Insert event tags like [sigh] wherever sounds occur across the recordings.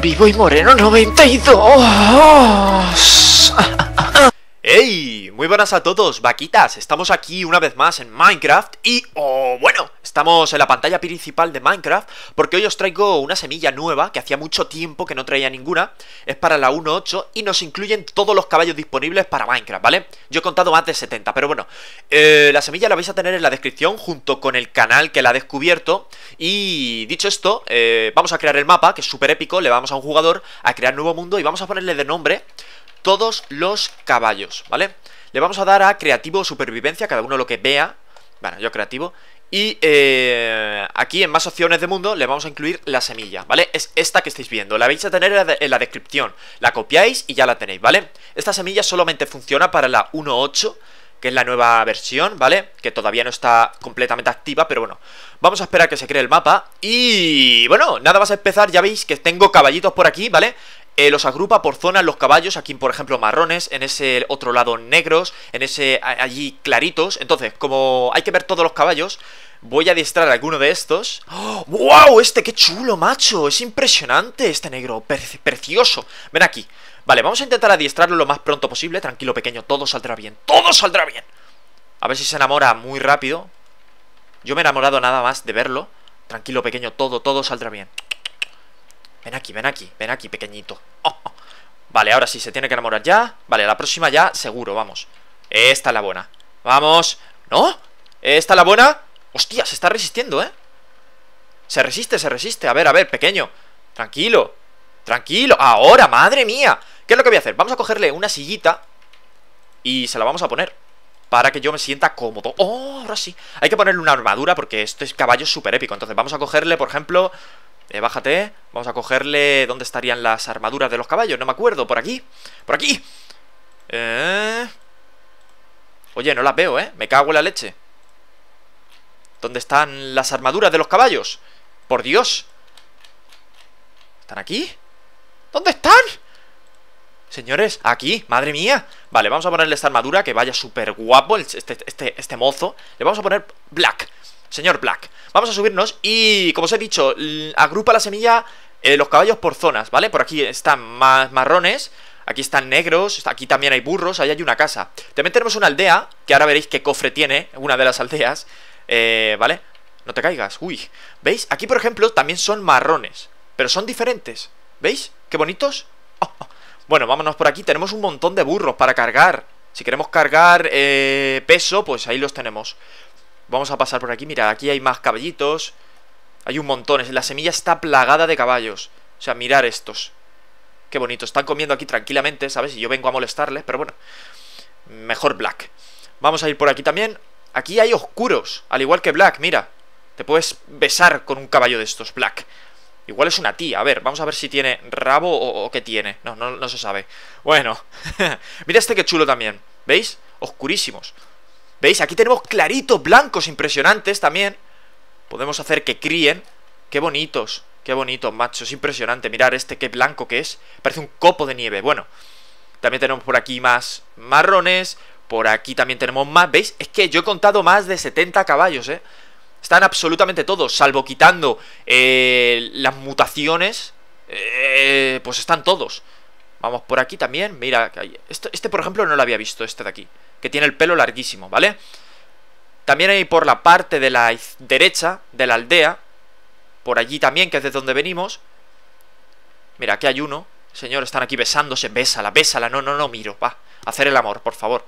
Vivo y Moreno 92. ¡Hey! Muy buenas a todos, vaquitas. Estamos aquí una vez más en Minecraft y, oh, bueno, estamos en la pantalla principal de Minecraft porque hoy os traigo una semilla nueva que hacía mucho tiempo que no traía ninguna. Es para la 1.8 y nos incluyen todos los caballos disponibles para Minecraft, ¿vale? Yo he contado más de 70, pero bueno, eh, la semilla la vais a tener en la descripción junto con el canal que la ha descubierto. Y dicho esto, eh, vamos a crear el mapa, que es súper épico, le vamos a un jugador a crear nuevo mundo y vamos a ponerle de nombre todos los caballos, ¿vale? Le vamos a dar a creativo o supervivencia, cada uno lo que vea. Bueno, yo creativo. Y eh, aquí en más opciones de mundo le vamos a incluir la semilla, ¿vale? Es esta que estáis viendo, la vais a tener en la descripción, la copiáis y ya la tenéis, ¿vale? Esta semilla solamente funciona para la 1.8, que es la nueva versión, ¿vale? Que todavía no está completamente activa, pero bueno, vamos a esperar que se cree el mapa y bueno, nada más a empezar, ya veis que tengo caballitos por aquí, ¿vale? Eh, los agrupa por zonas los caballos, aquí por ejemplo marrones, en ese otro lado negros, en ese allí claritos. Entonces, como hay que ver todos los caballos, voy a adiestrar alguno de estos. ¡Wow! ¡Oh! Este, qué chulo, macho. Es impresionante este negro. precioso. Ven aquí. Vale, vamos a intentar adiestrarlo lo más pronto posible. Tranquilo, pequeño. Todo saldrá bien. Todo saldrá bien. A ver si se enamora muy rápido. Yo me he enamorado nada más de verlo. Tranquilo, pequeño. Todo, todo saldrá bien. Ven aquí, ven aquí, ven aquí, pequeñito. Oh, oh. Vale, ahora sí, se tiene que enamorar ya. Vale, la próxima ya, seguro, vamos. Esta es la buena. Vamos. ¿No? ¿Esta es la buena? Hostia, se está resistiendo, ¿eh? Se resiste, se resiste. A ver, a ver, pequeño. Tranquilo. Tranquilo. Ahora, madre mía. ¿Qué es lo que voy a hacer? Vamos a cogerle una sillita y se la vamos a poner. Para que yo me sienta cómodo. ¡Oh, ahora sí! Hay que ponerle una armadura porque este caballo es súper épico. Entonces vamos a cogerle, por ejemplo... Eh, bájate. Vamos a cogerle... ¿Dónde estarían las armaduras de los caballos? No me acuerdo. ¿Por aquí? ¿Por aquí? Eh... Oye, no las veo, ¿eh? Me cago en la leche. ¿Dónde están las armaduras de los caballos? ¡Por Dios! ¿Están aquí? ¿Dónde están? Señores, aquí, madre mía Vale, vamos a ponerle esta armadura que vaya súper guapo este, este, este mozo Le vamos a poner black Señor Black, vamos a subirnos y, como os he dicho, agrupa la semilla eh, los caballos por zonas, ¿vale? Por aquí están más marrones, aquí están negros, aquí también hay burros, ahí hay una casa. También tenemos una aldea, que ahora veréis qué cofre tiene, una de las aldeas, eh, ¿vale? No te caigas, uy. ¿Veis? Aquí, por ejemplo, también son marrones, pero son diferentes. ¿Veis? ¿Qué bonitos? Oh, oh. Bueno, vámonos por aquí, tenemos un montón de burros para cargar. Si queremos cargar eh, peso, pues ahí los tenemos. Vamos a pasar por aquí. Mira, aquí hay más caballitos. Hay un montón. La semilla está plagada de caballos. O sea, mirar estos. Qué bonito. Están comiendo aquí tranquilamente, ¿sabes? Y yo vengo a molestarles, pero bueno. Mejor Black. Vamos a ir por aquí también. Aquí hay oscuros, al igual que Black, mira. Te puedes besar con un caballo de estos, Black. Igual es una tía. A ver, vamos a ver si tiene rabo o, qué tiene. No, no, no se sabe. Bueno. [laughs] mira este que chulo también. ¿Veis? Oscurísimos. ¿Veis? Aquí tenemos claritos blancos impresionantes también. Podemos hacer que críen. ¡Qué bonitos! ¡Qué bonitos, macho! Es impresionante. Mirar este, qué blanco que es. Parece un copo de nieve. Bueno, también tenemos por aquí más marrones. Por aquí también tenemos más. ¿Veis? Es que yo he contado más de 70 caballos, ¿eh? Están absolutamente todos, salvo quitando eh, las mutaciones. Eh, pues están todos. Vamos por aquí también. Mira, este, este por ejemplo no lo había visto, este de aquí. Que tiene el pelo larguísimo, ¿vale? También hay por la parte de la derecha de la aldea. Por allí también, que es de donde venimos. Mira, aquí hay uno. Señor, están aquí besándose. Bésala, bésala. No, no, no, miro. Va, hacer el amor, por favor.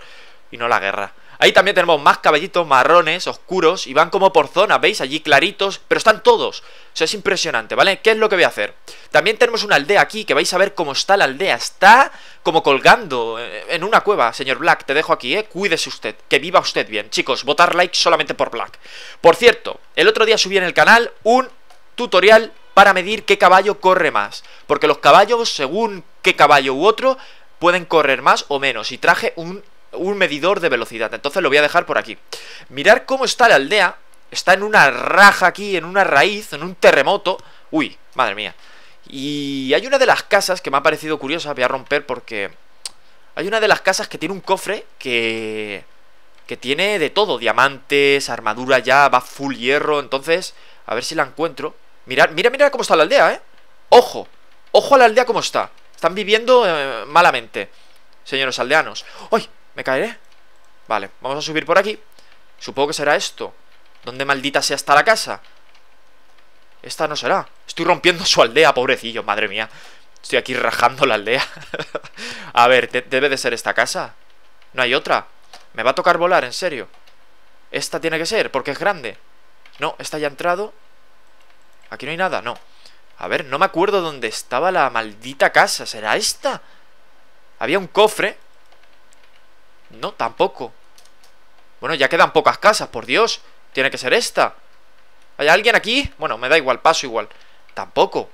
Y no la guerra. Ahí también tenemos más caballitos marrones, oscuros, y van como por zona, ¿veis? Allí claritos, pero están todos. O sea, es impresionante, ¿vale? ¿Qué es lo que voy a hacer? También tenemos una aldea aquí, que vais a ver cómo está la aldea. Está como colgando eh, en una cueva, señor Black. Te dejo aquí, ¿eh? Cuídese usted, que viva usted bien. Chicos, votar like solamente por Black. Por cierto, el otro día subí en el canal un tutorial para medir qué caballo corre más. Porque los caballos, según qué caballo u otro, pueden correr más o menos. Y traje un un medidor de velocidad. Entonces lo voy a dejar por aquí. Mirar cómo está la aldea. Está en una raja aquí, en una raíz, en un terremoto. Uy, madre mía. Y hay una de las casas que me ha parecido curiosa, voy a romper porque... Hay una de las casas que tiene un cofre que... Que tiene de todo, diamantes, armadura ya, va full hierro, entonces... A ver si la encuentro. Mirad, mira, mira cómo está la aldea, ¿eh? Ojo, ojo a la aldea cómo está. Están viviendo eh, malamente, señores aldeanos. ¡Ay! ¿Me caeré? Vale, vamos a subir por aquí Supongo que será esto ¿Dónde maldita sea está la casa? Esta no será Estoy rompiendo su aldea, pobrecillo, madre mía Estoy aquí rajando la aldea [laughs] A ver, debe de ser esta casa No hay otra Me va a tocar volar, en serio Esta tiene que ser, porque es grande No, esta ya ha entrado Aquí no hay nada, no A ver, no me acuerdo dónde estaba la maldita casa ¿Será esta? Había un cofre no, tampoco. Bueno, ya quedan pocas casas, por Dios. Tiene que ser esta. ¿Hay alguien aquí? Bueno, me da igual, paso igual. Tampoco.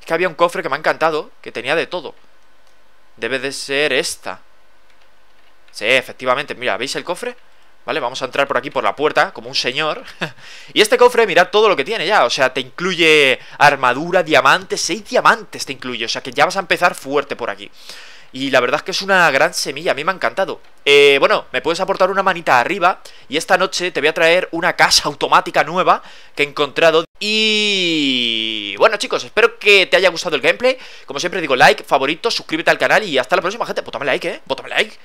Es que había un cofre que me ha encantado, que tenía de todo. Debe de ser esta. Sí, efectivamente. Mira, ¿veis el cofre? ¿Vale? Vamos a entrar por aquí por la puerta, como un señor. [laughs] y este cofre, mirad todo lo que tiene ya. O sea, te incluye armadura, diamantes, seis diamantes te incluye. O sea, que ya vas a empezar fuerte por aquí. Y la verdad es que es una gran semilla, a mí me ha encantado. Eh, bueno, me puedes aportar una manita arriba y esta noche te voy a traer una casa automática nueva que he encontrado. Y bueno chicos, espero que te haya gustado el gameplay. Como siempre digo, like, favorito, suscríbete al canal y hasta la próxima gente. Bótame like, eh. Bótame like.